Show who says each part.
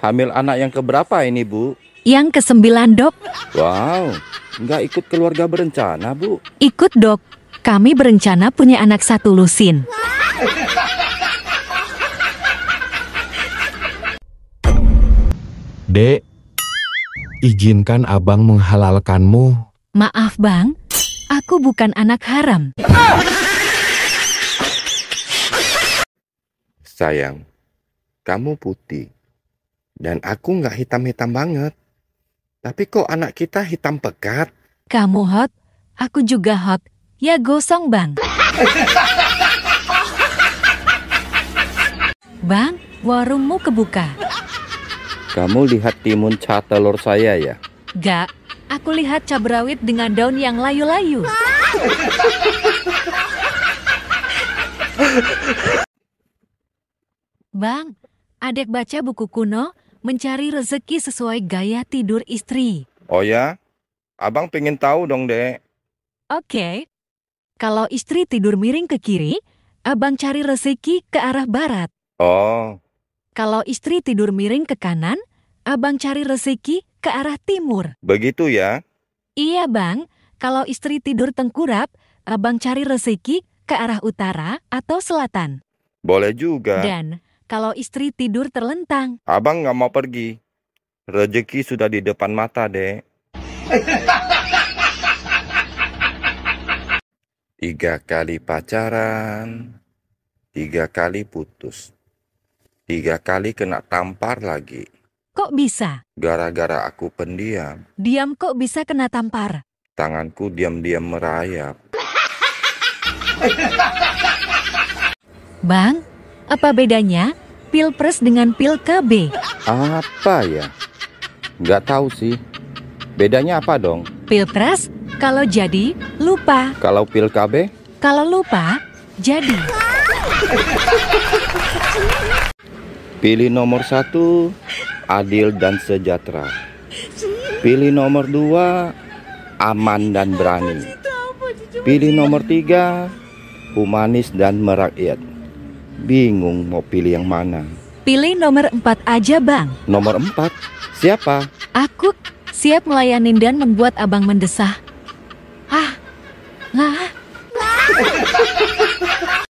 Speaker 1: Hamil anak yang keberapa ini, Bu?
Speaker 2: Yang kesembilan, dok.
Speaker 1: Wow, nggak ikut keluarga berencana, Bu?
Speaker 2: Ikut, dok. Kami berencana punya anak satu lusin.
Speaker 1: Dek, izinkan abang menghalalkanmu.
Speaker 2: Maaf bang, aku bukan anak haram.
Speaker 1: Sayang, kamu putih. Dan aku nggak hitam-hitam banget. Tapi kok anak kita hitam pekat?
Speaker 2: Kamu hot, aku juga hot. Ya gosong bang. bang, warungmu kebuka.
Speaker 1: Kamu lihat timun cah telur saya ya?
Speaker 2: Gak, aku lihat cabrawit dengan daun yang layu-layu. bang, adek baca buku kuno, mencari rezeki sesuai gaya tidur istri.
Speaker 1: Oh ya? Abang pengen tahu dong, Dek.
Speaker 2: Oke. Kalau istri tidur miring ke kiri, abang cari rezeki ke arah barat. Oh. Kalau istri tidur miring ke kanan, abang cari rezeki ke arah timur.
Speaker 1: Begitu ya?
Speaker 2: Iya, Bang. Kalau istri tidur tengkurap, abang cari rezeki ke arah utara atau selatan.
Speaker 1: Boleh juga.
Speaker 2: Dan kalau istri tidur terlentang.
Speaker 1: Abang nggak mau pergi. Rezeki sudah di depan mata, dek. Tiga kali pacaran, tiga kali putus, tiga kali kena tampar lagi.
Speaker 2: Kok bisa?
Speaker 1: Gara-gara aku pendiam.
Speaker 2: Diam kok bisa kena tampar?
Speaker 1: Tanganku diam-diam merayap.
Speaker 2: Bang, apa bedanya Pilpres dengan pilkab?
Speaker 1: Apa ya? Nggak tahu sih. Bedanya apa dong?
Speaker 2: Pilpres kalau jadi lupa.
Speaker 1: Kalau pilkab?
Speaker 2: Kalau lupa jadi.
Speaker 1: Pilih nomor satu, adil dan sejahtera. Pilih nomor dua, aman dan berani. Pilih nomor tiga, humanis dan merakyat. Bingung mau pilih yang mana.
Speaker 2: Pilih nomor 4 aja, Bang.
Speaker 1: Nomor 4? Siapa? Aku
Speaker 2: siap melayani dan membuat abang mendesah. Ah, ah.